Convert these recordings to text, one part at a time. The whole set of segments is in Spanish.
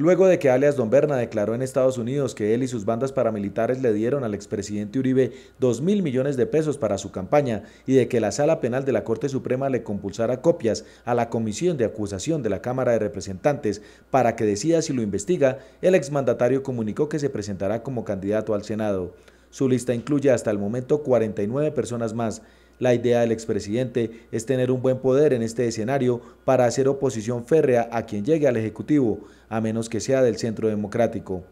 luego de que alias Don Berna declaró en Estados Unidos que él y sus bandas paramilitares le dieron al expresidente Uribe 2 mil millones de pesos para su campaña y de que la sala penal de la Corte Suprema le compulsara copias a la Comisión de Acusación de la Cámara de Representantes para que decida si lo investiga, el exmandatario comunicó que se presentará como candidato al Senado. Su lista incluye hasta el momento 49 personas más, la idea del expresidente es tener un buen poder en este escenario para hacer oposición férrea a quien llegue al Ejecutivo, a menos que sea del centro democrático.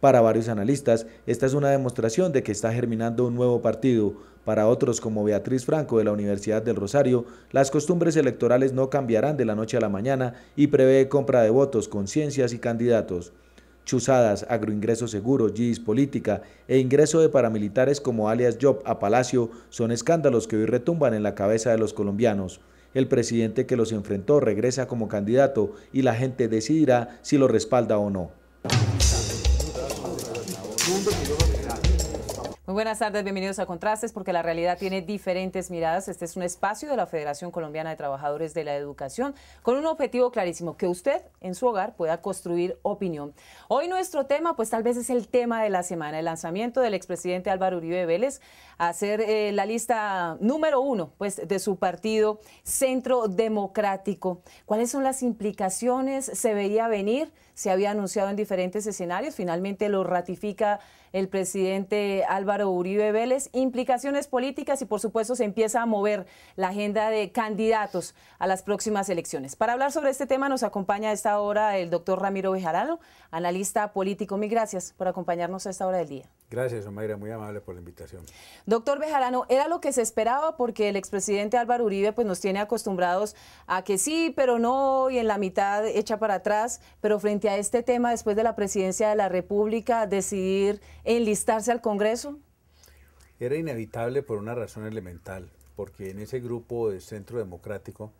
Para varios analistas, esta es una demostración de que está germinando un nuevo partido. Para otros, como Beatriz Franco de la Universidad del Rosario, las costumbres electorales no cambiarán de la noche a la mañana y prevé compra de votos, conciencias y candidatos chuzadas, agroingreso seguro, GIS política e ingreso de paramilitares como alias Job a Palacio son escándalos que hoy retumban en la cabeza de los colombianos. El presidente que los enfrentó regresa como candidato y la gente decidirá si lo respalda o no. Muy buenas tardes, bienvenidos a Contrastes, porque la realidad tiene diferentes miradas. Este es un espacio de la Federación Colombiana de Trabajadores de la Educación con un objetivo clarísimo, que usted en su hogar pueda construir opinión. Hoy nuestro tema, pues tal vez es el tema de la semana, el lanzamiento del expresidente Álvaro Uribe Vélez a ser eh, la lista número uno pues, de su partido Centro Democrático. ¿Cuáles son las implicaciones? ¿Se veía venir? se había anunciado en diferentes escenarios, finalmente lo ratifica el presidente Álvaro Uribe Vélez, implicaciones políticas y por supuesto se empieza a mover la agenda de candidatos a las próximas elecciones. Para hablar sobre este tema nos acompaña a esta hora el doctor Ramiro Bejarano, analista político. Mil gracias por acompañarnos a esta hora del día. Gracias, Omaira, muy amable por la invitación. Doctor Bejarano, era lo que se esperaba porque el expresidente Álvaro Uribe pues, nos tiene acostumbrados a que sí, pero no, y en la mitad echa para atrás, pero frente a este tema después de la presidencia de la República decidir enlistarse al Congreso? Era inevitable por una razón elemental, porque en ese grupo de Centro Democrático,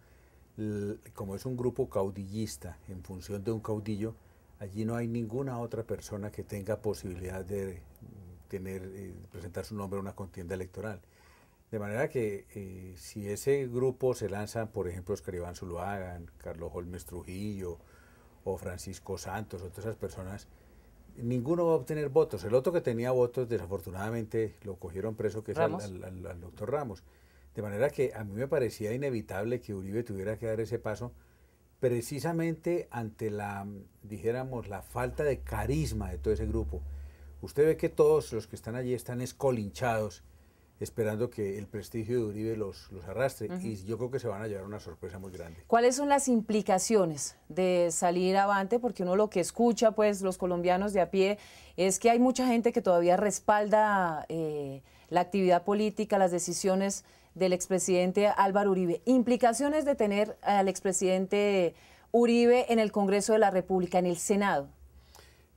como es un grupo caudillista en función de un caudillo, allí no hay ninguna otra persona que tenga posibilidad de mm, tener, eh, presentar su nombre a una contienda electoral. De manera que eh, si ese grupo se lanza por ejemplo, Oscar Iván Zuluaga, Carlos Holmes Trujillo, o Francisco Santos o todas esas personas, ninguno va a obtener votos. El otro que tenía votos, desafortunadamente, lo cogieron preso, que es al, doctor Ramos. De manera que a mí me parecía inevitable que Uribe tuviera que dar ese paso precisamente ante la, dijéramos, la falta de carisma de todo ese grupo. Usted ve que todos los que están allí están escolinchados esperando que el prestigio de Uribe los, los arrastre. Y yo creo que se van a llevar una sorpresa muy grande. ¿Cuáles son las implicaciones de salir avante? Porque uno lo que escucha, pues los colombianos de a pie, es que hay mucha gente que todavía respalda eh, la actividad política, las decisiones del expresidente Álvaro Uribe. Implicaciones de tener al expresidente Uribe en el Congreso de la República, en el Senado.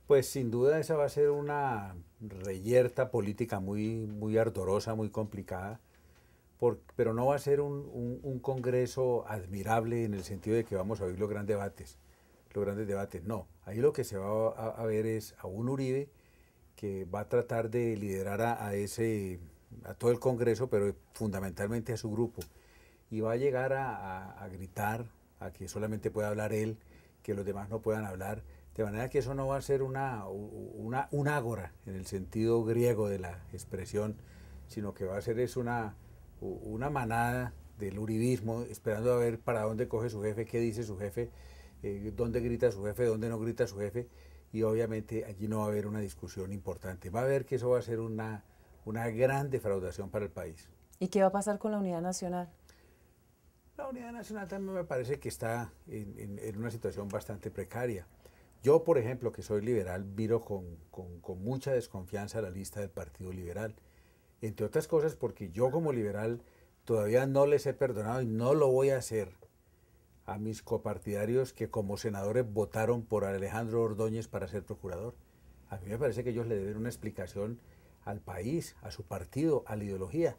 Pues sin duda esa va a ser una reyerta política muy, muy ardorosa, muy complicada, pero no va a ser un, congreso admirable en el sentido de que vamos a oír los grandes debates, los grandes debates, no. Ahí lo que se va a, ver es a un Uribe que va a tratar de liderar a, ese, a todo el congreso, pero fundamentalmente a su grupo, y va a llegar a, a gritar, a que solamente pueda hablar él, que los demás no puedan hablar de manera que eso no va a ser una, un ágora en el sentido griego de la expresión, sino que va a ser es una, una manada del uribismo, esperando a ver para dónde coge su jefe, qué dice su jefe, eh, dónde grita su jefe, dónde no grita su jefe, y obviamente allí no va a haber una discusión importante. Va a ver que eso va a ser una, gran defraudación para el país. ¿Y qué va a pasar con la unidad nacional? La unidad nacional también me parece que está en una situación bastante precaria. Yo, por ejemplo, que soy liberal, miro con, mucha desconfianza la lista del Partido Liberal, entre otras cosas porque yo como liberal todavía no les he perdonado y no lo voy a hacer a mis copartidarios que como senadores votaron por Alejandro Ordóñez para ser procurador. A mí me parece que ellos le deben una explicación al país, a su partido, a la ideología.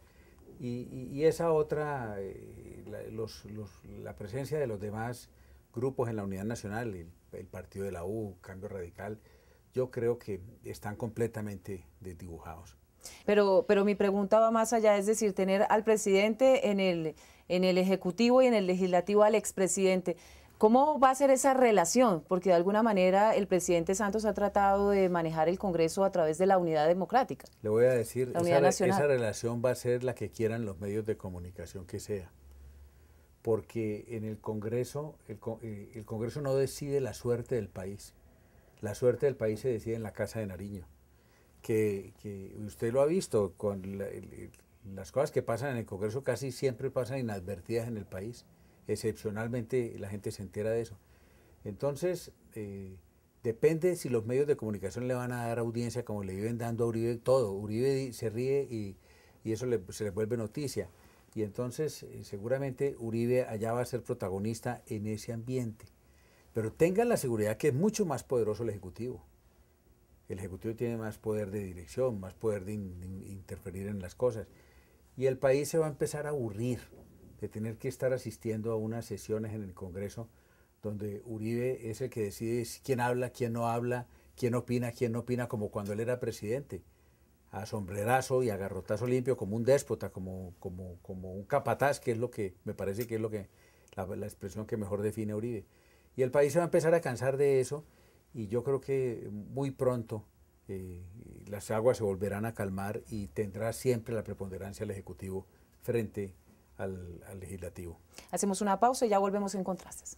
Y, esa otra, eh, la, presencia de los demás grupos en la Unidad Nacional, el, Partido de la U, Cambio Radical, yo creo que están completamente desdibujados. Pero, pero mi pregunta va más allá, es decir, tener al presidente en el, en el Ejecutivo y en el Legislativo al expresidente. ¿Cómo va a ser esa relación? Porque de alguna manera el presidente Santos ha tratado de manejar el Congreso a través de la unidad democrática. Le voy a decir, esa relación va a ser la que quieran los medios de comunicación que sea porque en el Congreso, eh, el, Congreso no decide la suerte del país. La suerte del país se decide en la Casa de Nariño. Que, usted lo ha visto, con las cosas que pasan en el Congreso casi siempre pasan inadvertidas en el país. Excepcionalmente la gente se entera de eso. Entonces, eh, depende si los medios de comunicación le van a dar audiencia como le viven dando a Uribe todo. Uribe se ríe y, eso se le vuelve noticia. Y entonces eh, seguramente Uribe allá va a ser protagonista en ese ambiente. Pero tengan la seguridad que es mucho más poderoso el Ejecutivo. El Ejecutivo tiene más poder de dirección, más poder de interferir en las cosas. Y el país se va a empezar a aburrir de tener que estar asistiendo a unas sesiones en el Congreso donde Uribe es el que decide quién habla, quién no habla, quién opina, quién no opina, como cuando él era presidente a sombrerazo y agarrotazo limpio, como un déspota, como, un capataz, que es lo que me parece que es lo que la, expresión que mejor define Uribe. Y el país se va a empezar a cansar de eso y yo creo que muy pronto eh, las aguas se volverán a calmar y tendrá siempre la preponderancia el Ejecutivo frente al, al Legislativo. Hacemos una pausa y ya volvemos en contrastes.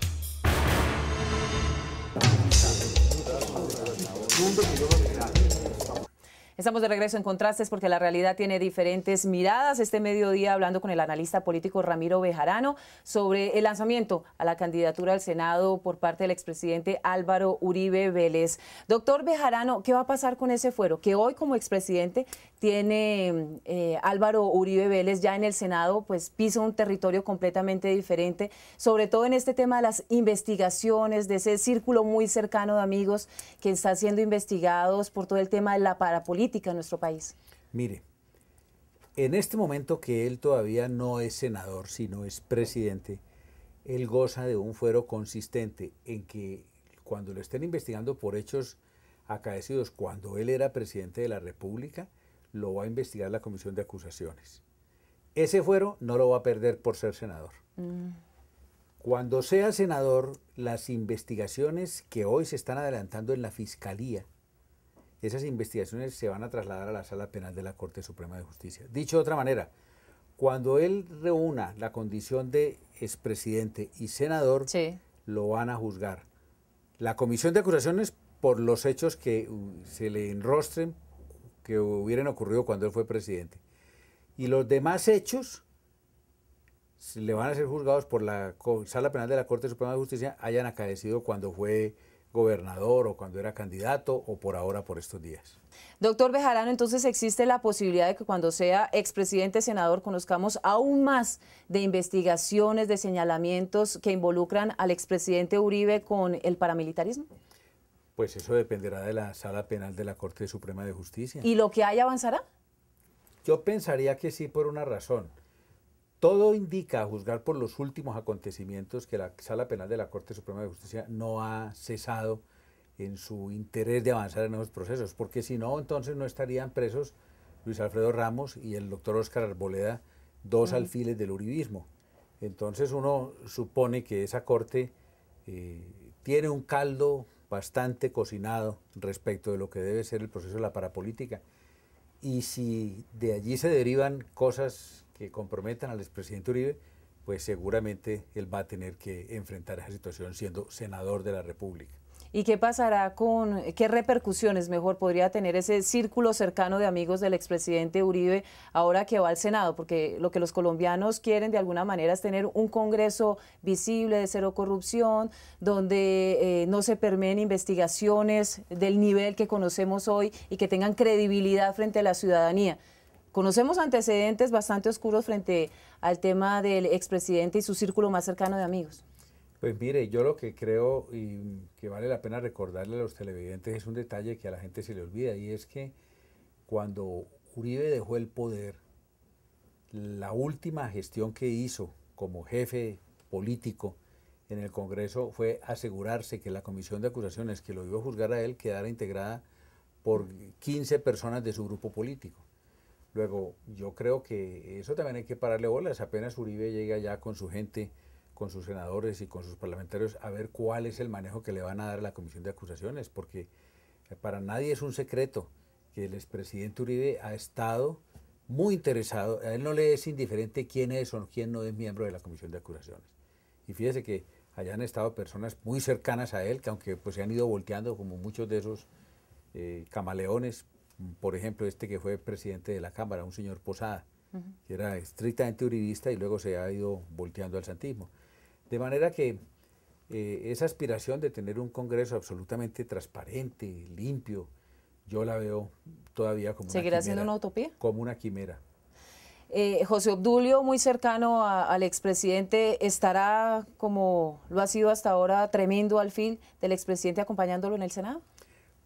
mundo dominou a Estamos de regreso en Contrastes porque la realidad tiene diferentes miradas. Este mediodía hablando con el analista político Ramiro Bejarano sobre el lanzamiento a la candidatura al Senado por parte del expresidente Álvaro Uribe Vélez. Doctor Bejarano, ¿qué va a pasar con ese fuero que hoy como expresidente tiene eh, Álvaro Uribe Vélez ya en el Senado, pues pisa un territorio completamente diferente, sobre todo en este tema de las investigaciones, de ese círculo muy cercano de amigos que está siendo investigados por todo el tema de la parapolítica? en nuestro país? Mire, en este momento que él todavía no es senador, sino es presidente, él goza de un fuero consistente en que cuando lo estén investigando por hechos acaecidos cuando él era presidente de la República, lo va a investigar la Comisión de Acusaciones. Ese fuero no lo va a perder por ser senador. Mm. Cuando sea senador, las investigaciones que hoy se están adelantando en la Fiscalía esas investigaciones se van a trasladar a la sala penal de la Corte Suprema de Justicia. Dicho de otra manera, cuando él reúna la condición de expresidente y senador, lo van a juzgar. La comisión de acusaciones por los hechos que uh, se le enrostren que hubieran ocurrido cuando él fue presidente. Y los demás hechos le van a ser juzgados por la Sala Penal de la Corte Suprema de Justicia hayan acaecido cuando fue gobernador o cuando era candidato o por ahora por estos días. Doctor Bejarano, entonces existe la posibilidad de que cuando sea expresidente senador conozcamos aún más de investigaciones, de señalamientos que involucran al expresidente Uribe con el paramilitarismo. Pues eso dependerá de la sala penal de la Corte Suprema de Justicia. ¿Y lo que hay avanzará? Yo pensaría que sí por una razón. Todo indica, a juzgar por los últimos acontecimientos, que la Sala Penal de la Corte Suprema de Justicia no ha cesado en su interés de avanzar en nuevos procesos, porque si no, entonces no estarían presos Luis Alfredo Ramos y el doctor Óscar Arboleda, dos alfiles del uribismo. Entonces uno supone que esa corte eh, tiene un caldo bastante cocinado respecto de lo que debe ser el proceso de la parapolítica. Y si de allí se derivan cosas que comprometan al expresidente Uribe, pues seguramente él va a tener que enfrentar esa situación siendo senador de la República. ¿Y qué pasará con, qué repercusiones mejor podría tener ese círculo cercano de amigos del expresidente Uribe ahora que va al Senado? Porque lo que los colombianos quieren de alguna manera es tener un Congreso visible de cero corrupción, donde eh, no se permeen investigaciones del nivel que conocemos hoy y que tengan credibilidad frente a la ciudadanía. Conocemos antecedentes bastante oscuros frente al tema del expresidente y su círculo más cercano de amigos. Pues mire, yo lo que creo y que vale la pena recordarle a los televidentes es un detalle que a la gente se le olvida y es que cuando Uribe dejó el poder, la última gestión que hizo como jefe político en el Congreso fue asegurarse que la comisión de acusaciones que lo iba a juzgar a él quedara integrada por 15 personas de su grupo político. Luego, yo creo que eso también hay que pararle bolas. Apenas Uribe llega ya con su gente, con sus senadores y con sus parlamentarios a ver cuál es el manejo que le van a dar a la comisión de acusaciones, porque eh, para nadie es un secreto que el expresidente Uribe ha estado muy interesado, a él no le es indiferente quién es o quién no es miembro de la comisión de acusaciones. Y fíjese que hayan estado personas muy cercanas a él, que aunque pues, se han ido volteando como muchos de esos eh, camaleones, por ejemplo, este que fue presidente de la Cámara, un señor Posada, que era estrictamente uribista y luego se ha ido volteando al santismo. De manera que eh, esa aspiración de tener un Congreso absolutamente transparente, limpio, yo la veo todavía como una siendo una utopía? Como una quimera. Eh, José Obdulio, muy cercano al expresidente, estará como lo ha sido hasta ahora, tremendo al fin del expresidente acompañándolo en el Senado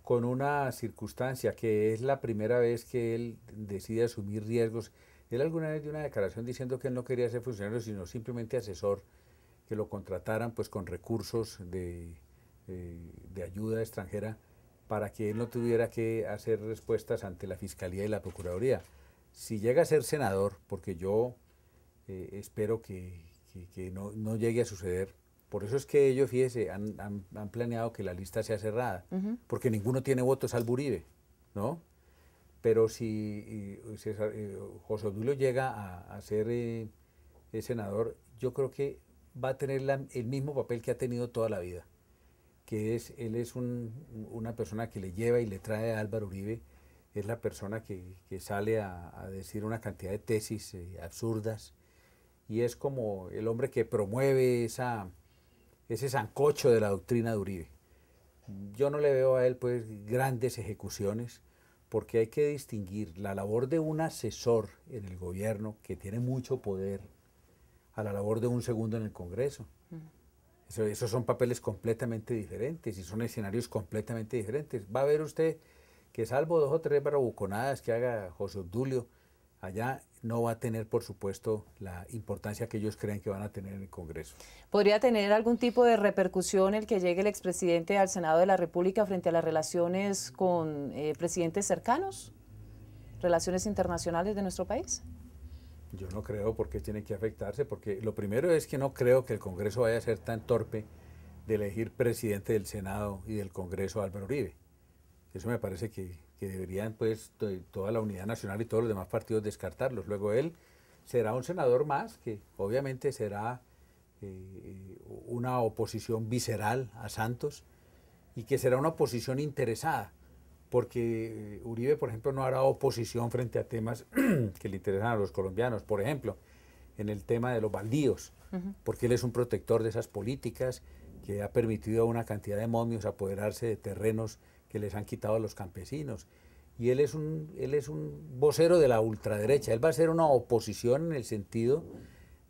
con una circunstancia que es la primera vez que él decide asumir riesgos. Él alguna vez dio una declaración diciendo que él no quería ser funcionario, sino simplemente asesor, que lo contrataran pues con recursos de, eh, ayuda extranjera para que él no tuviera que hacer respuestas ante la Fiscalía y la Procuraduría. Si llega a ser senador, porque yo eh, espero que, no llegue a suceder, por eso es que ellos, fíjese, han, planeado que la lista sea cerrada, porque ninguno tiene votos al Buribe, ¿no? Pero si, eh, José Odulio llega a, ser eh, eh, senador, yo creo que va a tener el mismo papel que ha tenido toda la vida, que es, él es una persona que le lleva y le trae a Álvaro Uribe, es la persona que, sale a, decir una cantidad de tesis absurdas y es como el hombre que promueve esa, ese sancocho de la doctrina de Uribe. Yo no le veo a él pues grandes ejecuciones porque hay que distinguir la labor de un asesor en el gobierno que tiene mucho poder a la labor de un segundo en el Congreso. esos son papeles completamente diferentes y son escenarios completamente diferentes. Va a ver usted que salvo dos o tres bravuconadas que haga José Obdulio, allá no va a tener, por supuesto, la importancia que ellos creen que van a tener en el Congreso. ¿Podría tener algún tipo de repercusión el que llegue el expresidente al Senado de la República frente a las relaciones con eh, presidentes cercanos, relaciones internacionales de nuestro país? Yo no creo porque tiene que afectarse, porque lo primero es que no creo que el Congreso vaya a ser tan torpe de elegir presidente del Senado y del Congreso Álvaro Uribe. Eso me parece que que deberían pues toda la unidad nacional y todos los demás partidos descartarlos. Luego él será un senador más que obviamente será eh, eh, una oposición visceral a Santos y que será una oposición interesada, porque Uribe, por ejemplo, no hará oposición frente a temas que le interesan a los colombianos, por ejemplo, en el tema de los baldíos, porque él es un protector de esas políticas que ha permitido a una cantidad de momios apoderarse de terrenos que les han quitado a los campesinos. Y él es, un, él es un vocero de la ultraderecha. Él va a ser una oposición en el sentido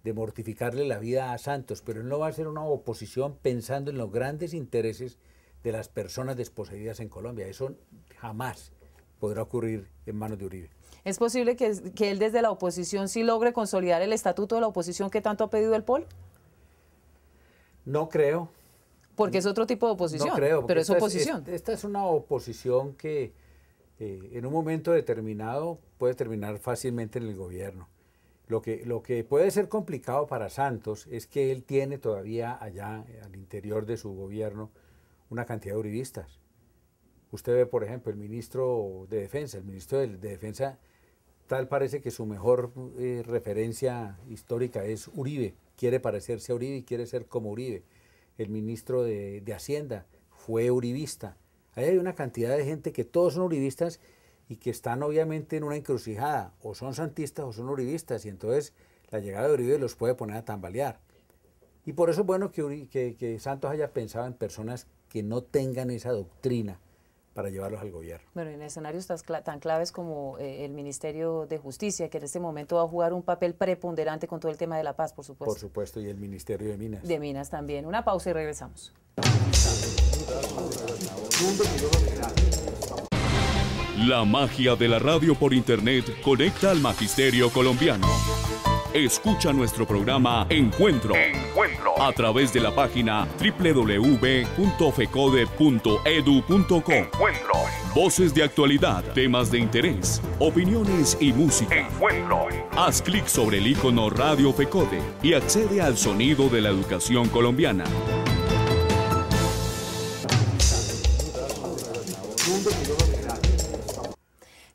de mortificarle la vida a Santos, pero él no va a ser una oposición pensando en los grandes intereses de las personas desposeídas en Colombia. Eso jamás podrá ocurrir en manos de Uribe. ¿Es posible que, que, él desde la oposición sí logre consolidar el estatuto de la oposición que tanto ha pedido el POL? No creo, porque es otro tipo de oposición. creo, pero es oposición. Esta es, una oposición que eh, en un momento determinado puede terminar fácilmente en el gobierno. Lo que, lo que puede ser complicado para Santos es que él tiene todavía allá, al interior de su gobierno, una cantidad de uribistas. Usted ve, por ejemplo, el ministro de Defensa. El ministro de, Defensa, tal parece que su mejor eh, referencia histórica es Uribe. Quiere parecerse a Uribe y quiere ser como Uribe el ministro de, Hacienda fue uribista. Ahí hay una cantidad de gente que todos son uribistas y que están obviamente en una encrucijada, o son santistas o son uribistas, y entonces la llegada de Uribe los puede poner a tambalear. Y por eso es bueno que Santos haya pensado en personas que no tengan esa doctrina, para llevarlos al gobierno. Bueno, en escenarios tan claves como eh, el Ministerio de Justicia, que en este momento va a jugar un papel preponderante con todo el tema de la paz, por supuesto. Por supuesto, y el Ministerio de Minas. De Minas también. Una pausa y regresamos. La magia de la radio por Internet conecta al magisterio colombiano. Escucha nuestro programa Encuentro. A través de la página www.fecode.edu.com Encuentro. Voces de actualidad, temas de interés, opiniones y música. Haz clic sobre el icono Radio Fecode y accede al sonido de la educación colombiana.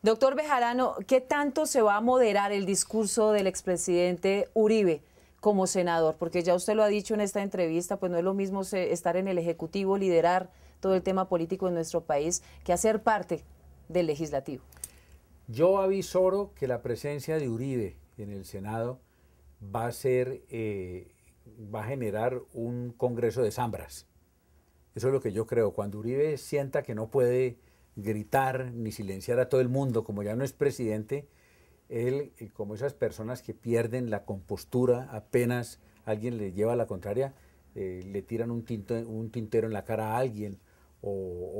Doctor Bejarano, ¿qué tanto se va a moderar el discurso del expresidente Uribe? como senador, porque ya usted lo ha dicho en esta entrevista, pues no es lo mismo estar en el Ejecutivo, liderar todo el tema político en nuestro país, que hacer parte del legislativo. Yo avisoro que la presencia de Uribe en el Senado va a ser, eh, va a generar un Congreso de zambras. Eso es lo que yo creo. Cuando Uribe sienta que no puede gritar ni silenciar a todo el mundo, como ya no es presidente, él, eh, como esas personas que pierden la compostura apenas alguien le lleva la contraria, eh, le tiran un, un tintero en la cara a alguien o,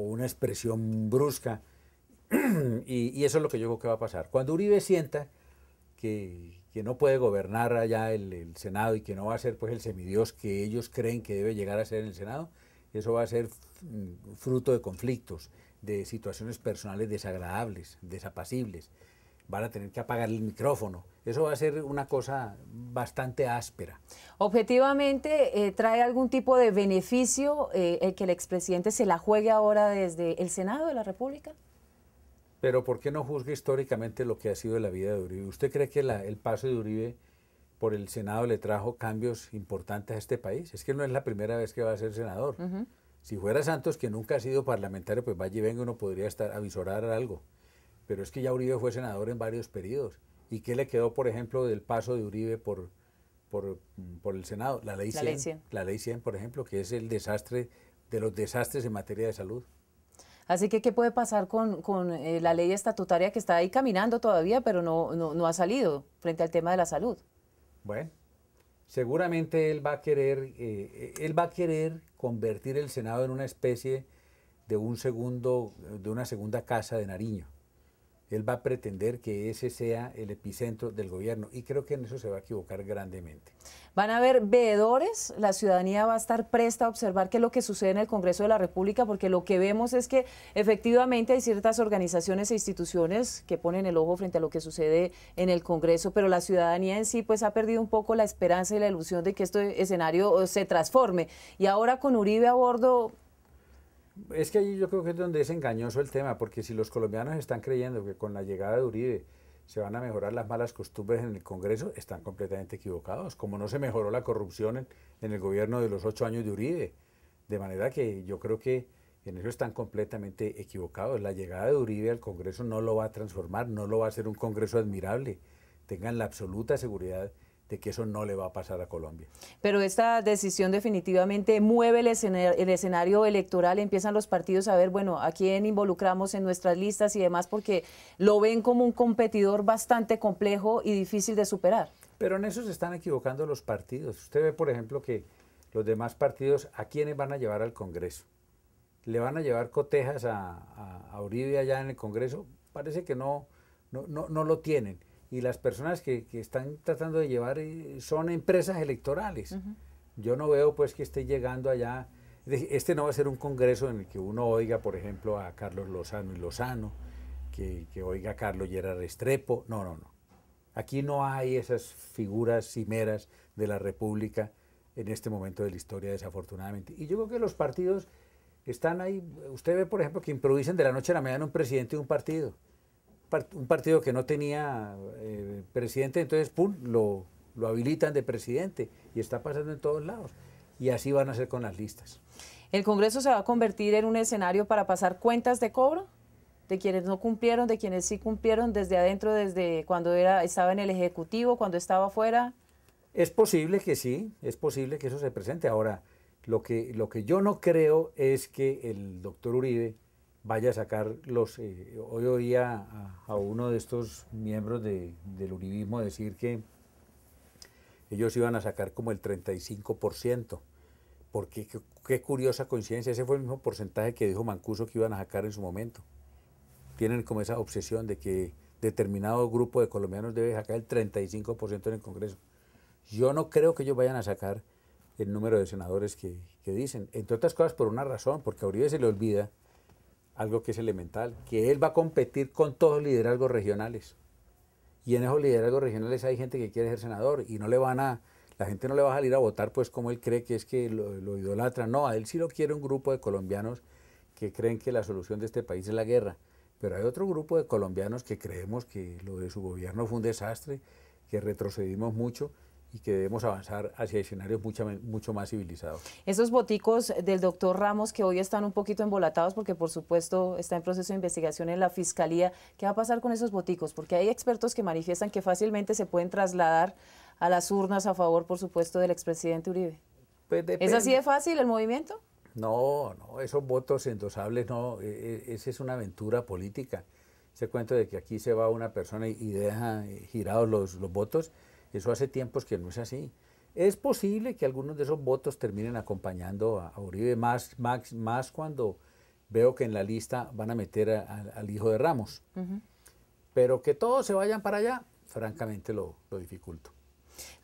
una expresión brusca. y, eso es lo que yo creo que va a pasar. Cuando Uribe sienta que, no puede gobernar allá el, Senado y que no va a ser pues, el semidios que ellos creen que debe llegar a ser el Senado, eso va a ser mm, fruto de conflictos de situaciones personales desagradables, desapacibles. Van a tener que apagar el micrófono. Eso va a ser una cosa bastante áspera. Objetivamente, eh, ¿trae algún tipo de beneficio eh, el que el expresidente se la juegue ahora desde el Senado de la República? Pero ¿por qué no juzga históricamente lo que ha sido la vida de Uribe? ¿Usted cree que el paso de Uribe por el Senado le trajo cambios importantes a este país? Es que no es la primera vez que va a ser senador. Si fuera Santos, que nunca ha sido parlamentario, pues vaya y venga, uno podría estar avisorar algo. Pero es que ya Uribe fue senador en varios periodos. ¿Y qué le quedó, por ejemplo, del paso de Uribe por, por, mm, el Senado? La ley, 100, la ley 100. por ejemplo, que es el desastre de los desastres en materia de salud. Así que, ¿qué puede pasar con, eh, la ley estatutaria que está ahí caminando todavía, pero no, no, ha salido frente al tema de la salud? Bueno, seguramente él va a querer, eh, eh, él va a querer convertir el Senado en una especie de un segundo, de una segunda casa de Nariño él va a pretender que ese sea el epicentro del gobierno y creo que en eso se va a equivocar grandemente. Van a haber veedores, la ciudadanía va a estar presta a observar qué es lo que sucede en el Congreso de la República, porque lo que vemos es que efectivamente hay ciertas organizaciones e instituciones que ponen el ojo frente a lo que sucede en el Congreso, pero la ciudadanía en sí pues ha perdido un poco la esperanza y la ilusión de que este escenario eh, se transforme. Y ahora con Uribe a bordo, es que ahí yo creo que es donde es engañoso el tema, porque si los colombianos están creyendo que con la llegada de Uribe se van a mejorar las malas costumbres en el Congreso, están completamente equivocados, como no se mejoró la corrupción en, el gobierno de los ocho años de Uribe. De manera que yo creo que en eso están completamente equivocados. La llegada de Uribe al Congreso no lo va a transformar, no lo va a hacer un Congreso admirable. Tengan la absoluta seguridad de que eso no le va a pasar a Colombia. Pero esta decisión definitivamente mueve el, escenario, electoral, empiezan los partidos a ver, bueno, a quién involucramos en nuestras listas y demás, porque lo ven como un competidor bastante complejo y difícil de superar. Pero en eso se están equivocando los partidos. Usted ve, por ejemplo, que los demás partidos, ¿a quiénes van a llevar al Congreso? ¿Le van a llevar cotejas a, Uribe allá en el Congreso? Parece que no, no, no lo tienen y las personas que, están tratando de llevar eh, son empresas electorales. Yo no veo pues que esté llegando allá. Este no va a ser un congreso en el que uno oiga, por ejemplo, a Carlos Lozano y Lozano, que, que oiga a Carlos Gerard Estrepo. No, no, no. Aquí no hay esas figuras cimeras de la República en este momento de la historia, desafortunadamente. Y yo creo que los partidos están ahí. Usted ve, por ejemplo, que improvisan de la noche a la mañana un presidente de un partido un partido que no tenía eh, presidente, entonces, ¡pum!, lo, lo habilitan de presidente y está pasando en todos lados. Y así van a ser con las listas. ¿El Congreso se va a convertir en un escenario para pasar cuentas de cobro? de quienes no cumplieron, de quienes sí cumplieron desde adentro, desde cuando era, estaba en el Ejecutivo, cuando estaba afuera? Es posible que sí, es posible que eso se presente. Ahora, lo que, lo que yo no creo es que el doctor Uribe vaya a sacar los... Eh, hoy oía a, uno de estos miembros del Uribismo decir que ellos iban a sacar como el 35%, porque qué, curiosa coincidencia, ese fue el mismo porcentaje que dijo Mancuso que iban a sacar en su momento. Tienen como esa obsesión de que determinado grupo de colombianos debe sacar el 35% en el Congreso. Yo no creo que ellos vayan a sacar el número de senadores que, que dicen, entre otras cosas por una razón, porque a Uribe se le olvida algo que es elemental, que él va a competir con todos los liderazgos regionales. Y en esos liderazgos regionales hay gente que quiere ser senador y no le van a, la gente no le va a salir a votar pues como él cree que es que lo, lo idolatra. No, a él sí lo quiere un grupo de colombianos que creen que la solución de este país es la guerra. Pero hay otro grupo de colombianos que creemos que lo de su gobierno fue un desastre, que retrocedimos mucho y que debemos avanzar hacia escenarios mucho, mucho más civilizados. Esos boticos del doctor Ramos que hoy están un poquito embolatados porque por supuesto está en proceso de investigación en la Fiscalía, ¿qué va a pasar con esos boticos? Porque hay expertos que manifiestan que fácilmente se pueden trasladar a las urnas a favor, por supuesto, del expresidente Uribe. Pues ¿Es así de fácil el movimiento? No, no, esos votos endosables no, e, e, esa es una aventura política. Ese cuento de que aquí se va una persona y, deja eh, girados los, los votos, eso hace tiempos que no es así. Es posible que algunos de esos votos terminen acompañando a, Uribe más, cuando veo que en la lista van a meter al hijo de Ramos. Pero que todos se vayan para allá, francamente lo, lo dificulto.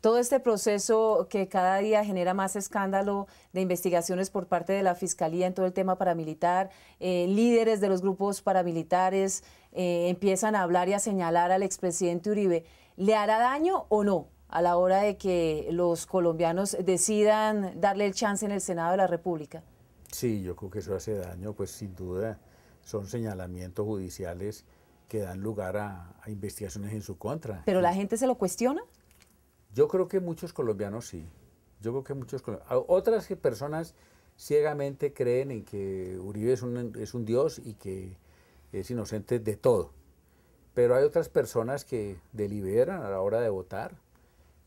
Todo este proceso que cada día genera más escándalo de investigaciones por parte de la Fiscalía en todo el tema paramilitar, eh, líderes de los grupos paramilitares eh, empiezan a hablar y a señalar al expresidente Uribe. ¿le hará daño o no a la hora de que los colombianos decidan darle el chance en el Senado de la República? Sí, yo creo que eso hace daño, pues sin duda son señalamientos judiciales que dan lugar a, investigaciones en su contra. ¿Pero la gente se lo cuestiona? Yo creo que muchos colombianos sí. Yo creo que muchos Otras personas ciegamente creen en que Uribe es un, es un dios y que es inocente de todo. Pero hay otras personas que deliberan a la hora de votar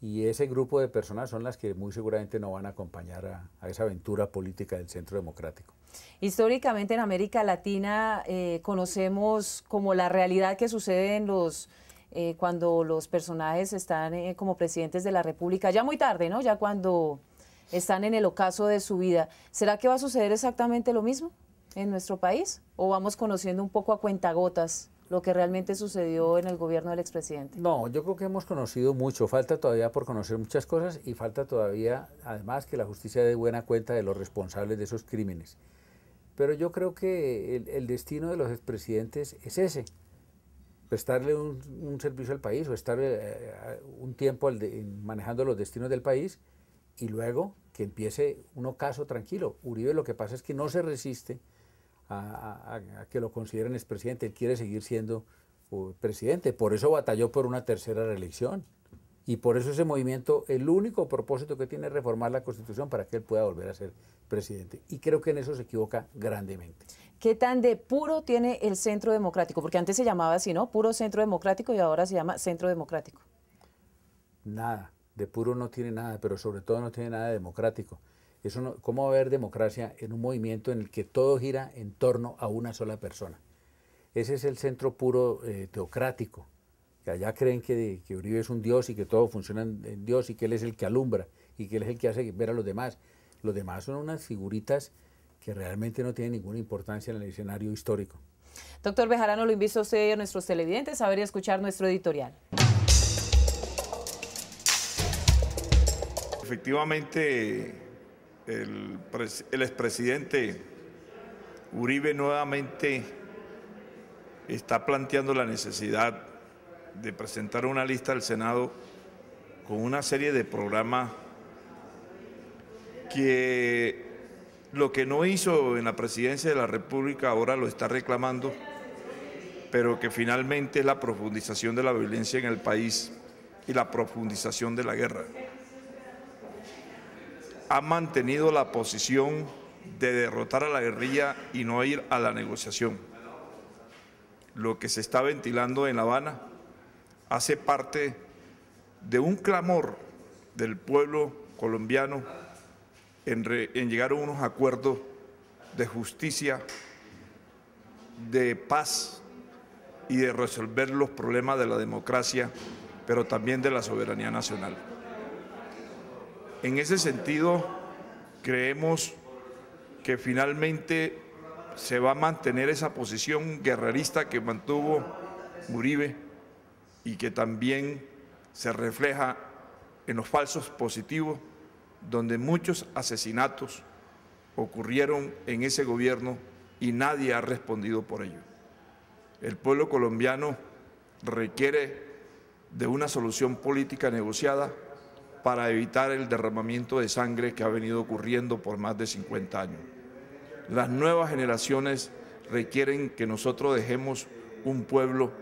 y ese grupo de personas son las que muy seguramente no van a acompañar a, esa aventura política del centro democrático. Históricamente en América Latina eh, conocemos como la realidad que sucede en los eh, cuando los personajes están eh, como presidentes de la República, ya muy tarde, ¿no? Ya cuando están en el ocaso de su vida. ¿Será que va a suceder exactamente lo mismo en nuestro país? ¿O vamos conociendo un poco a cuentagotas lo que realmente sucedió en el gobierno del expresidente? No, yo creo que hemos conocido mucho, falta todavía por conocer muchas cosas y falta todavía, además, que la justicia dé buena cuenta de los responsables de esos crímenes. Pero yo creo que el, destino de los expresidentes es ese, prestarle un, servicio al país o estar eh, eh, un tiempo manejando los destinos del país y luego que empiece uno caso tranquilo. Uribe lo que pasa es que no se resiste a, que lo consideren expresidente, él quiere seguir siendo uh, presidente, por eso batalló por una tercera reelección. Y por eso ese movimiento, el único propósito que tiene es reformar la Constitución para que él pueda volver a ser presidente. Y creo que en eso se equivoca grandemente. ¿Qué tan de puro tiene el Centro Democrático? Porque antes se llamaba así, ¿no? Puro Centro Democrático y ahora se llama Centro Democrático. Nada, de puro no tiene nada, pero sobre todo no tiene nada de democrático. ¿Cómo va a haber democracia en un movimiento en el que todo gira en torno a una sola persona? Ese es el centro puro eh, teocrático, allá creen que, que, Uribe es un dios y que todo funciona en, Dios y que él es el que alumbra y que él es el que hace ver a los demás. Los demás son unas figuritas que realmente no tienen ninguna importancia en el escenario histórico. Doctor Bejarano, lo invito a usted y a nuestros televidentes a ver y escuchar nuestro editorial. Efectivamente, el, expresidente Uribe nuevamente está planteando la necesidad de presentar una lista al Senado con una serie de programas que lo que no hizo en la presidencia de la República ahora lo está reclamando, pero que finalmente es la profundización de la violencia en el país y la profundización de la guerra ha mantenido la posición de derrotar a la guerrilla y no ir a la negociación. Lo que se está ventilando en La Habana hace parte de un clamor del pueblo colombiano en, llegar a unos acuerdos de justicia, de paz y de resolver los problemas de la democracia, pero también de la soberanía nacional. En ese sentido, creemos que finalmente se va a mantener esa posición guerrerista que mantuvo Muribe y que también se refleja en los falsos positivos, donde muchos asesinatos ocurrieron en ese gobierno y nadie ha respondido por ello. El pueblo colombiano requiere de una solución política negociada para evitar el derramamiento de sangre que ha venido ocurriendo por más de 50 años. Las nuevas generaciones requieren que nosotros dejemos un pueblo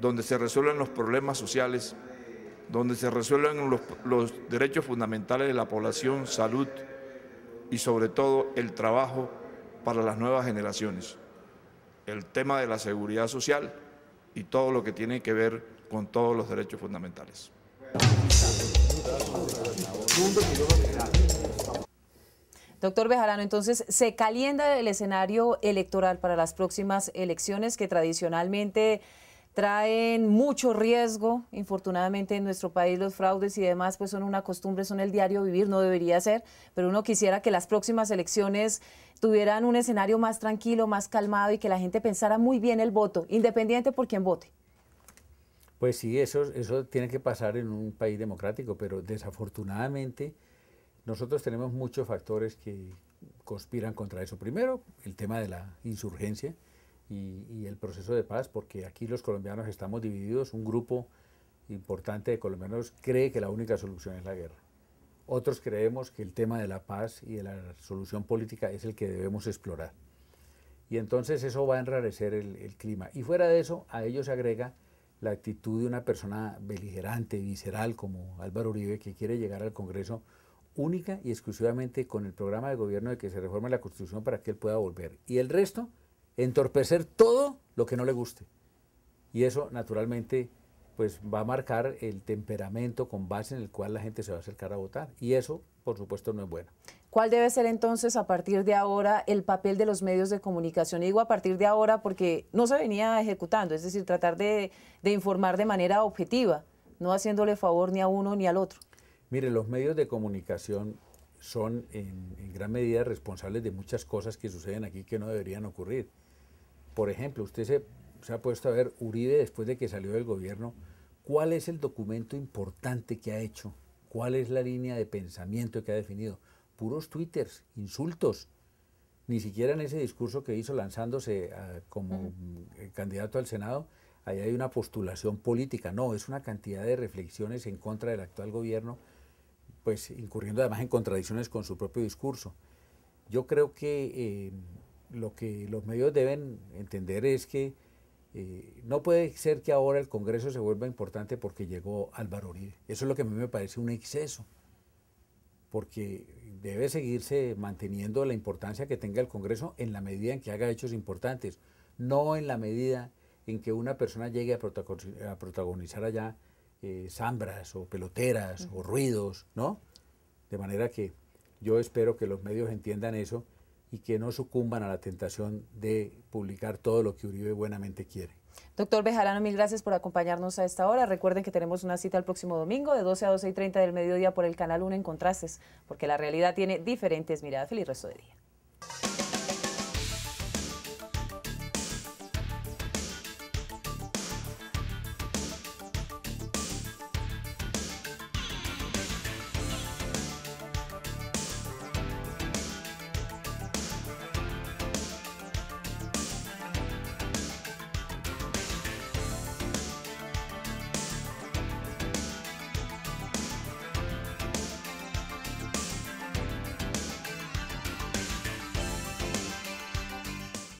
donde se resuelvan los problemas sociales, donde se resuelvan los, derechos fundamentales de la población, salud y sobre todo el trabajo para las nuevas generaciones, el tema de la seguridad social y todo lo que tiene que ver con todos los derechos fundamentales. Doctor Bejarano, entonces se calienta el escenario electoral para las próximas elecciones que tradicionalmente traen mucho riesgo. Infortunadamente en nuestro país los fraudes y demás pues son una costumbre, son el diario vivir, no debería ser, pero uno quisiera que las próximas elecciones tuvieran un escenario más tranquilo, más calmado y que la gente pensara muy bien el voto, independiente por quien vote. Pues sí, eso, eso tiene que pasar en un país democrático, pero desafortunadamente nosotros tenemos muchos factores que conspiran contra eso. Primero, el tema de la insurgencia y, el proceso de paz, porque aquí los colombianos estamos divididos, un grupo importante de colombianos cree que la única solución es la guerra. Otros creemos que el tema de la paz y de la solución política es el que debemos explorar. Y entonces eso va a enrarecer el, clima. Y fuera de eso, a ellos se agrega la actitud de una persona beligerante, visceral como Álvaro Uribe, que quiere llegar al Congreso única y exclusivamente con el programa de gobierno de que se reforme la Constitución para que él pueda volver. Y el resto, entorpecer todo lo que no le guste. Y eso, naturalmente, pues va a marcar el temperamento con base en el cual la gente se va a acercar a votar. Y eso, por supuesto, no es bueno. ¿Cuál debe ser entonces a partir de ahora el papel de los medios de comunicación? digo a partir de ahora porque no se venía ejecutando, es decir, tratar de, informar de manera objetiva, no haciéndole favor ni a uno ni al otro. Mire, los medios de comunicación son en, gran medida responsables de muchas cosas que suceden aquí que no deberían ocurrir. Por ejemplo, usted se, se, ha puesto a ver Uribe después de que salió del gobierno, ¿cuál es el documento importante que ha hecho? ¿Cuál es la línea de pensamiento que ha definido? puros twitters, insultos, ni siquiera en ese discurso que hizo lanzándose ah, como eh, candidato al Senado, ahí hay una postulación política, no, es una cantidad de reflexiones en contra del actual gobierno, pues incurriendo además en contradicciones con su propio discurso. Yo creo que eh, lo que los medios deben entender es que eh, no puede ser que ahora el Congreso se vuelva importante porque llegó Álvaro Uribe. Eso es lo que a mí me parece un exceso, porque debe seguirse manteniendo la importancia que tenga el Congreso en la medida en que haga hechos importantes, no en la medida en que una persona llegue a, protagonizar allá eh, zambras o peloteras o ruidos, ¿no? De manera que yo espero que los medios entiendan eso y que no sucumban a la tentación de publicar todo lo que Uribe buenamente quiere. Doctor Bejarano, mil gracias por acompañarnos a esta hora. Recuerden que tenemos una cita el próximo domingo de 12 a 12 y 30 del mediodía por el Canal 1 en Contrastes, porque la realidad tiene diferentes miradas. Feliz resto de día.